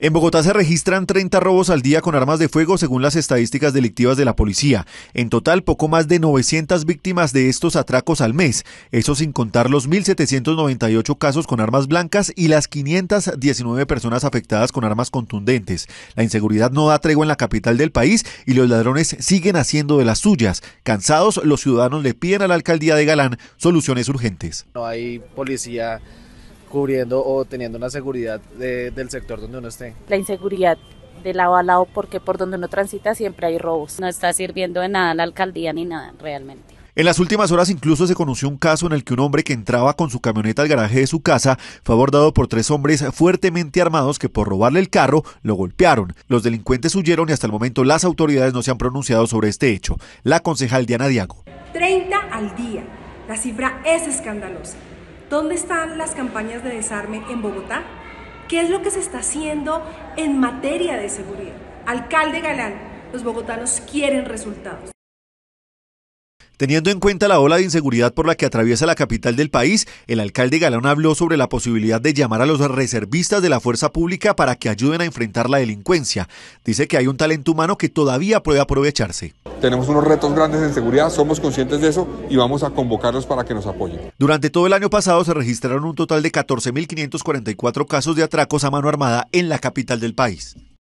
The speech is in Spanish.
En Bogotá se registran 30 robos al día con armas de fuego según las estadísticas delictivas de la policía. En total, poco más de 900 víctimas de estos atracos al mes, eso sin contar los 1.798 casos con armas blancas y las 519 personas afectadas con armas contundentes. La inseguridad no da tregua en la capital del país y los ladrones siguen haciendo de las suyas. Cansados, los ciudadanos le piden a la alcaldía de Galán soluciones urgentes. No hay policía cubriendo o teniendo una seguridad del sector donde uno esté. La inseguridad de lado a lado porque por donde uno transita siempre hay robos. No está sirviendo de nada la alcaldía ni nada realmente. En las últimas horas incluso se conoció un caso en el que un hombre que entraba con su camioneta al garaje de su casa fue abordado por tres hombres fuertemente armados que por robarle el carro lo golpearon. Los delincuentes huyeron y hasta el momento las autoridades no se han pronunciado sobre este hecho. La concejal Diana Diago. 30 al día. La cifra es escandalosa. ¿Dónde están las campañas de desarme en Bogotá? ¿Qué es lo que se está haciendo en materia de seguridad? Alcalde Galán, los bogotanos quieren resultados. Teniendo en cuenta la ola de inseguridad por la que atraviesa la capital del país, el alcalde Galán habló sobre la posibilidad de llamar a los reservistas de la fuerza pública para que ayuden a enfrentar la delincuencia. Dice que hay un talento humano que todavía puede aprovecharse. Tenemos unos retos grandes en seguridad, somos conscientes de eso y vamos a convocarlos para que nos apoyen. Durante todo el año pasado se registraron un total de 14.544 casos de atracos a mano armada en la capital del país.